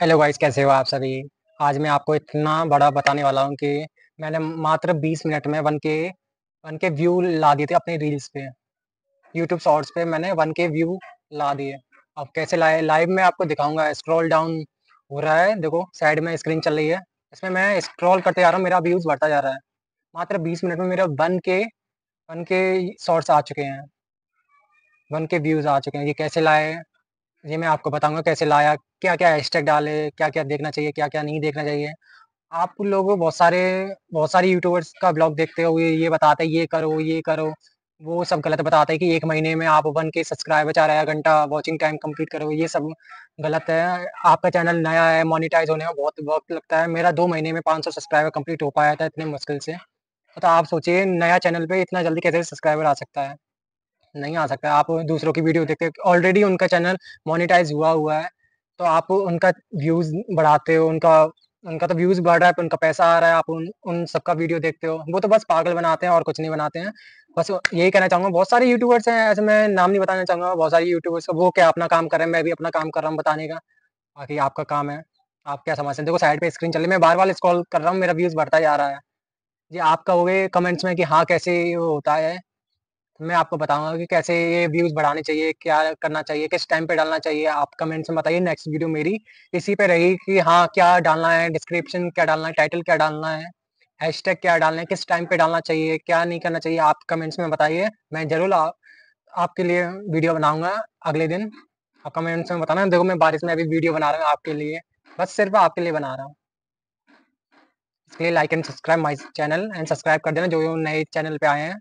hello guys कैसे हो आप सभी आज मैं आपको इतना बड़ा बताने वाला हूँ कि मैंने मात्र 20 मिनट में वन के वन के व्यू ला दिए थे अपने रील्स पे यूट्यूब शॉर्ट्स पे मैंने वन के व्यू ला दिए अब कैसे लाए लाइव में आपको दिखाऊंगा स्क्रॉल डाउन हो रहा है देखो साइड में स्क्रीन चल रही है इसमें मैं स्क्रॉल करते जा रहा हूँ मेरा व्यूज़ बढ़ता जा रहा है मात्र बीस मिनट में मेरा वन के वन के शॉर्ट्स आ चुके हैं वन के व्यूज़ आ चुके हैं ये कैसे लाए ये मैं आपको बताऊंगा कैसे लाया क्या क्या हैशटैग डाले क्या क्या देखना चाहिए क्या क्या नहीं देखना चाहिए आप लोग बहुत सारे बहुत सारे यूट्यूबर्स का ब्लॉग देखते हो ये बताते हैं ये करो ये करो वो सब गलत बताते हैं कि एक महीने में आप वन के सब्सक्राइबर चार आया घंटा वॉचिंग टाइम कंप्लीट करो ये सब गलत है आपका चैनल नया है मोनिटाइज होने में बहुत वक्त लगता है मेरा दो महीने में पाँच सब्सक्राइबर कम्प्लीट हो पाया था इतने मुश्किल से तो आप सोचिए नया चैनल पर इतना जल्दी कैसे सब्सक्राइबर आ सकता है नहीं आ सकता आप दूसरों की वीडियो देखते ऑलरेडी उनका चैनल मोनिटाइज हुआ हुआ है तो आप उनका व्यूज बढ़ाते हो उनका उनका तो व्यूज बढ़ रहा है उनका पैसा आ रहा है आप उन उन सबका वीडियो देखते हो वो तो बस पागल बनाते हैं और कुछ नहीं बनाते हैं बस यही कहना चाहूंगा बहुत सारे यूट्यूबर्स हैं ऐसे मैं नाम नहीं बताना चाहूंगा बहुत सारे यूट्यूबर्स वो क्या अपना काम कर रहे हैं मैं भी अपना काम कर रहा हूँ बताने का बाकी आपका काम है आप क्या समझते हैं देखो साइड पे स्क्रीन चल रही मैं बार बार स्क्रॉल कर रहा हूँ मेरा व्यूज बढ़ता जा रहा है आपका आप कहोगे कमेंट्स में कि हाँ कैसे होता है मैं आपको बताऊंगा कि कैसे ये व्यूज बढ़ाने चाहिए क्या करना चाहिए किस टाइम पे डालना चाहिए आप कमेंट्स में बताइए नेक्स्ट वीडियो मेरी इसी पे रही कि हाँ क्या डालना है डिस्क्रिप्शन क्या डालना है टाइटल क्या डालना है हैशटैग क्या डालना है किस टाइम पे डालना चाहिए क्या नहीं करना चाहिए आप कमेंट्स में बताइए मैं जरूर आ, आपके लिए वीडियो बनाऊंगा अगले दिन आप कमेंट्स में बताना देखो मैं बारिश में अभी वीडियो बना रहा हूँ आपके लिए बस सिर्फ आपके लिए बना रहा हूँ इसके लिए like and subscribe my channel and subscribe कर देना जो नए चैनल पे आए हैं